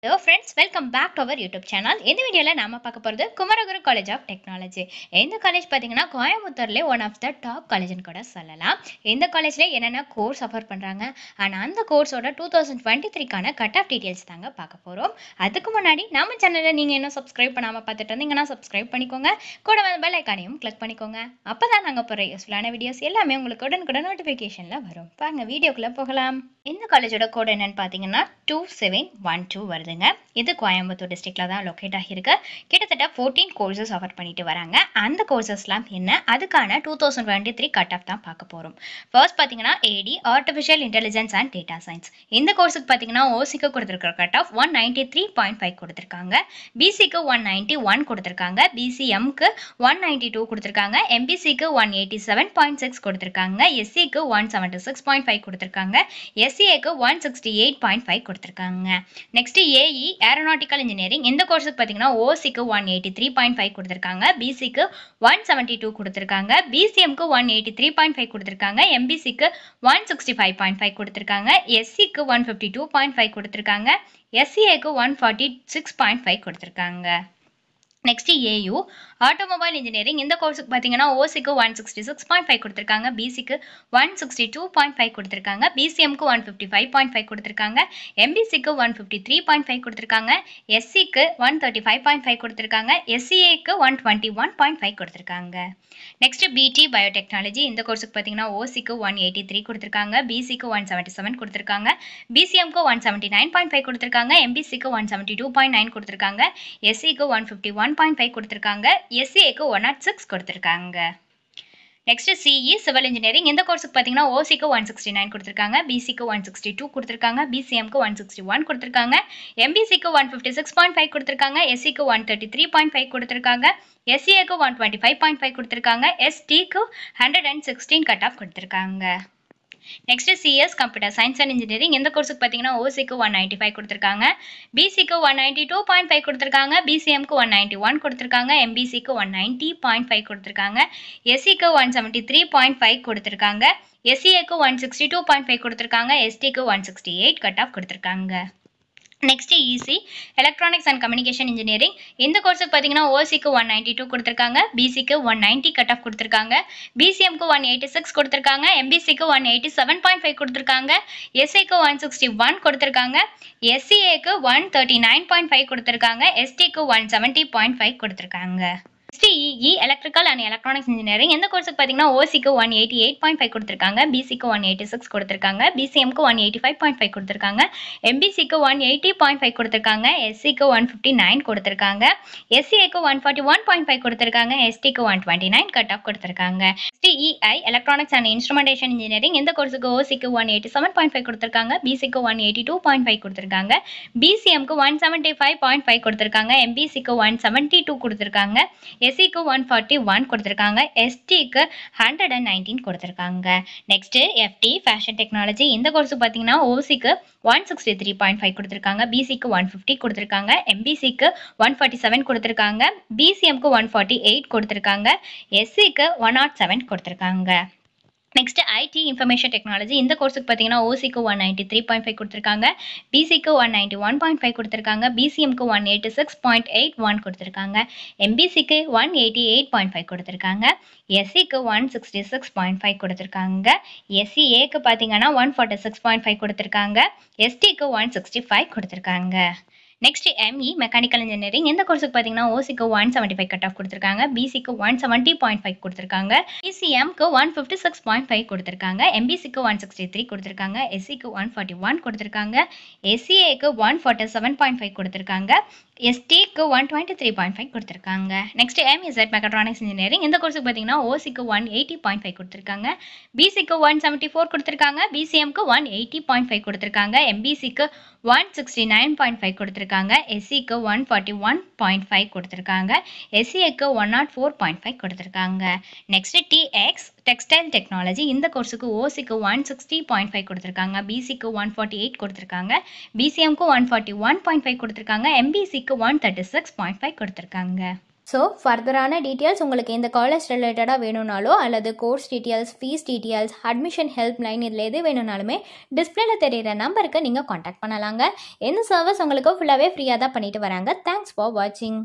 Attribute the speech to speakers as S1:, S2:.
S1: Hello friends. Friends welcome back to our YouTube channel இந்த வீடியோவில் நாம பார்க்க போகிறது குமரகுரு காலேஜ் ஆஃப் டெக்னாலஜி இந்த காலேஜ் பார்த்தீங்கன்னா கோயம்புத்தூர்லேயே ஒன் ஆஃப் த டாப் காலேஜ்னு கூட சொல்லலாம் இந்த காலேஜில் என்னென்ன கோர்ஸ் அஃபர் பண்ணுறாங்க ஆனால் அந்த கோர்ஸோட டூ தௌசண்ட் டுவெண்ட்டி த்ரீக்கான கட் ஆஃப் டீட்டெயில்ஸ் தாங்க பார்க்க போகிறோம் அதுக்கு முன்னாடி நம்ம சேனலில் நீங்கள் இன்னும் சப்ஸ்கிரைப் பண்ணாமல் பார்த்துட்டு இருந்தீங்கன்னா சப்ஸ்கிரைப் பண்ணிக்கோங்க கூட வந்து பெல் ஐக்கானையும் கிளிக் பண்ணிக்கோங்க அப்போ தான் நாங்கள் போகிற யூஸ்ஃபுல்லான வீடியோஸ் எல்லாமே உங்களுக்கு உடனுக்குடன் நோட்டிஃபிகேஷனில் வரும் பாருங்க வீடியோக்குள்ளே போகலாம் இந்த காலேஜோட கோட் என்னன்னு பார்த்தீங்கன்னா டூ செவன் ஒன் டூ வருதுங்க இது கோயம்புத்தூர் டிஸ்ட்ரிக்டில் தான் லொக்கேட் ஆகியிருக்கு கிட்டத்தட்ட ஃபோர்டீன் கோர்சஸ் ஆஃபர் பண்ணிட்டு வராங்க அந்த கோர்சஸ்லாம் என்ன அதுக்கான two thousand twenty three cut off தான் பார்க்க போகிறோம் ஃபர்ஸ்ட் பார்த்தீங்கன்னா AD artificial intelligence and data science இந்த கோர்ஸுக்கு பார்த்தீங்கன்னா ஓசிக்கு கொடுத்துருக்க cut off one ninety three point five கொடுத்துருக்காங்க பிசிக்கு ஒன் நைன்ட்டி ஒன் கொடுத்துருக்காங்க பிசிஎம்க்கு ஒன் நைன்ட்டி டூ கொடுத்துருக்காங்க எம்பிசிக்கு one eighty seven point six கொடுத்துருக்காங்க எஸ்சிக்கு one seventy six point five கொடுத்துருக்காங்க எஸ்சிஏக்கு one sixty eight point five கொடுத்துருக்காங்க நெக்ஸ்ட் ஏஇ ஏரோநாட்டிக்கல் இன்ஜினியரிங் இந்த கோர்ஸுக்கு பார்த்தீங்கன்னா ஓசிக்கு one eighty three point five கொடுத்துருக்காங்க பிசிக்கு ஒன் செவன்ட்டி டூ கொடுத்துருக்காங்க பிசிஎம்க்கு one eighty three point five கொடுத்துருக்காங்க எம்பிசிக்கு one sixty five point five கொடுத்துருக்காங்க எஸ்சிக்கு one fifty two point five கொடுத்துருக்காங்க எஸ்சிஏக்கு e one forty six point five கொடுத்துருக்காங்க நெக்ஸ்ட் ஏயு ஆட்டோமொபைல் இன்ஜினியரிங் இந்த கோர்ஸுக்கு பார்த்தீங்கன்னா ஓசிக்கு one sixty six point five கொடுத்துருக்காங்க பிசிக்கு one sixty two point five கொடுத்துருக்காங்க பிசிஎம்க்கு one fifty five point five கொடுத்துருக்காங்க எம்பிசிக்கு one fifty three point five கொடுத்துருக்காங்க எஸ்சிக்கு one thirty five point five கொடுத்துருக்காங்க எஸ்சிஏக்கு one twenty one point five கொடுத்துருக்காங்க நெக்ஸ்ட் பிடி பயோடெக்னாலஜி இந்த கோர்ஸுக்கு பார்த்தீங்கன்னா ஓசிக்கு ஒன் எயிட்டி த்ரீ கொடுத்துருக்காங்க பிசிக்கு ஒன் செவன்ட்டி செவன் கொடுத்துருக்காங்க பிசிஎம்க்கு one seventy nine point five கொடுத்துருக்காங்க எம்பிசிக்கு one seventy two point nine கொடுத்துருக்காங்க எஸ்சிக்கு one fifty one point five கொடுத்துருக்காங்க எஸ்சிஏக்கு ஒன் நாட் சிக்ஸ் கொடுத்துருக்காங்க next CE civil e, engineering இந்த கோர்ஸுக்கு பார்த்தீங்கன்னா ஓசிக்கு ஒன் சிக்ஸ்டி நைன் கொடுத்துருக்காங்க பிசிக்கு ஒன் சிக்ஸ்டி டூ கொடுத்துருக்காங்க பிசிஎம்க்கு ஒன் சிக்ஸ்டி ஒன் கொடுத்துருக்காங்க எம்பிசிக்கு one fifty six point five கொடுத்துருக்காங்க எஸ்சிக்கு e one thirty three point five கொடுத்துருக்காங்க எஸ்சிஏக்கு one twenty five point five கொடுத்துருக்காங்க எஸ்டிக்கு hundred and sixteen cut off கொடுத்துருக்காங்க next CS computer science and engineering எந்த கோர்ஸுக்கு பார்த்தீங்கன்னா ஓசிக்கு ஒன் நைன்ட்டி ஃபைவ் கொடுத்துருக்காங்க பிசிக்கு one ninety two point five கொடுத்துருக்காங்க பிசிஎம்க்கு ஒன் நைன்ட்டி ஒன் கொடுத்துருக்காங்க எம்பிசிக்கு ஒன் நைன்ட்டி பாயிண்ட் ஃபைவ் கொடுத்துருக்காங்க எஸ்சிக்கு one e seventy three point five கொடுத்துருக்காங்க எஸ்சிஏக்கு one e sixty two point five கொடுத்துருக்காங்க எஸ்டிக்கு one sixty eight cut off கொடுத்துருக்காங்க next EC electronics and communication engineering இந்த கோர்ஸுக்கு பார்த்தீங்கன்னா ஓசிக்கு ஒன் நைன்டி டூ கொடுத்துருக்காங்க பிசிக்கு ஒன் நைன்ட்டி கட் ஆஃப் கொடுத்துருக்காங்க பிசிஎம்க்கு ஒன் எயிட்டி சிக்ஸ் கொடுத்துருக்காங்க எம்பிசிக்கு one eighty seven point five கொடுத்துருக்காங்க எஸ்சிக்கு ஒன் சிக்ஸ்டி ஒன் கொடுத்துருக்காங்க எஸ்சிஏக்கு e one thirty nine point five கொடுத்துருக்காங்க எஸ்டிக்கு ஒன் செவன்ட்டி பாயிண்ட் ஃபைவ் கொடுத்துருக்காங்க CEE electrical and electronics engineering எந்த கோர்ஸுக்கு பார்த்தீங்கன்னா ஓசிக்கு one eighty eight point five கொடுத்துருக்காங்க பிசிக்கு ஒன் எயிட்டி சிக்ஸ் கொடுத்துருக்காங்க பிசிஎம்க்கு one eighty five point five கொடுத்துருக்காங்க எம்பிசிக்கு ஒன் எயிட்டி பாயிண்ட் ஃபைவ் கொடுத்துருக்காங்க எஸ்சிக்கு ஒன் ஃபிஃப்டி நைன் கொடுத்துருக்காங்க எஸ்சிஏக்கு one forty one point five கொடுத்துருக்காங்க எஸ்டிக்கு one twenty nine cut off கொடுத்துருக்காங்க CEI electronics and instrumentation engineering இந்த கோர்ஸுக்கு ஓசிக்கு one eighty seven point five கொடுத்துருக்காங்க பிசிக்கு one eighty two point five கொடுத்துருக்காங்க பிசிஎம்க்கு one seventy five point five கொடுத்துருக்காங்க எம்பிசிக்கு ஒன் செவன்ட்டி டூ கொடுத்துருக்காங்க எஸ்சிக்கு e ஒன் ஃபார்ட்டி ஒன் கொடுத்துருக்காங்க எஸ்டிக்கு ஹண்ட்ரட் அண்ட் நைன்டீன் கொடுத்துருக்காங்க நெக்ஸ்ட்டு எஃப்டி ஃபேஷன் டெக்னாலஜி இந்த கோர்ஸ் பார்த்தீங்கன்னா ஓசிக்கு one sixty three point five கொடுத்துருக்காங்க பிசிக்கு ஒன் ஃபிஃப்டி கொடுத்துருக்காங்க எம்பிசிக்கு ஒன் ஃபார்ட்டி செவன் கொடுத்துருக்காங்க பிசிஎம்க்கு ஒன் ஃபார்ட்டி எயிட் கொடுத்துருக்காங்க எஸ்சிக்கு e one nought oh seven கொடுத்துருக்காங்க நெக்ஸ்ட் ஐடி இன்ஃபர்மேஷன் டெக்னாலஜி இந்த கோர்ஸுக்கு பார்த்தீங்கன்னா ஓசிக்கு one ninety three point five கொடுத்துருக்காங்க பிசிக்கு one ninety one point five கொடுத்துருக்காங்க பிசிஎம்க்கு one eighty six point eight one கொடுத்துருக்காங்க எம்பிசிக்கு one eighty eight point five கொடுத்துருக்காங்க எஸ்சிக்கு one sixty six point five கொடுத்துருக்காங்க எஸ்சிஏக்கு பார்த்தீங்கன்னா one forty six point five கொடுத்துருக்காங்க எஸ்டிக்கு ஒன் சிக்ஸ்டி ஃபைவ் கொடுத்துருக்காங்க நெக்ஸ்ட் எம்இ மெக்கானிக்கல் இன்ஜினியரிங் இந்த கோர்ஸுக்கு பார்த்தீங்கன்னா ஓசிக்கு one seventy five cut off கொடுத்துருக்காங்க பிசிக்கு ஒன் செவன்ட்டி பாயிண்ட் ஃபைவ் கொடுத்துருக்காங்க பிசிஎம்க்கு one fifty six point five கொடுத்துருக்காங்க எம்பிசிக்கு ஒன் சிக்ஸ்டி த்ரீ கொடுத்துருக்காங்க எஸ்சிக்கு ஒன் ஃபார்ட்டி ஒன் கொடுத்துருக்காங்க எஸ்சிஏக்கு one forty seven point five கொடுத்துருக்காங்க எஸ்டிக்கு one twenty three point five கொடுத்துருக்காங்க நெக்ஸ்ட் எம்இசட் மெக்கட்ரானிக்ஸ் இன்ஜினியரிங் இந்த கோர்ஸுக்கு பார்த்தீங்கன்னா ஓசிக்கு ஒன் எயிட்டி பாயிண்ட் ஃபைவ் கொடுத்துருக்காங்க பிசிக்கு ஒன் செவன்ட்டி ஃபோர் கொடுத்துருக்காங்க பிசிஎம்க்கு ஒன் எயிட்டி பாயிண்ட் ஃபைவ் கொடுத்துருக்காங்க எம்பிசிக்கு one sixty nine point five கொடுத்துருக்காங்க கொடுத்துருக்காங்க எஸ்சிக்கு e one forty one point five கொடுத்துருக்காங்க எஸ்சிஏக்கு e one nought oh four point five கொடுத்துருக்காங்க நெக்ஸ்ட்டு டிஎக்ஸ் டெக்ஸ்டைல் டெக்னாலஜி இந்த கோர்ஸுக்கு ஓசிக்கு ஒன் சிக்ஸ்டி பாயிண்ட் ஃபைவ் கொடுத்துருக்காங்க பிசிக்கு ஒன் ஃபார்ட்டி எயிட் கொடுத்துருக்காங்க பிசிஎம்க்கு one forty one point five கொடுத்துருக்காங்க எம்பிசிக்கு one thirty six point five கொடுத்துருக்காங்க ஸோ ஃபர்தரான டீட்டெயில்ஸ் உங்களுக்கு இந்த காலேஜ் ரிலேட்டடாக வேணும்னாலோ அல்லது course details fees details admission help line இதில் எது வேணும்னாலுமே டிஸ்பிளேல தெரிகிற நம்பருக்கு நீங்கள் காண்டாக்ட் பண்ணலாங்க எந்த சர்வீஸ் உங்களுக்கு ஃபுல்லாகவே ஃப்ரீயாக தான் பண்ணிட்டு வராங்க தேங்க்ஸ் ஃபார் வாட்சிங்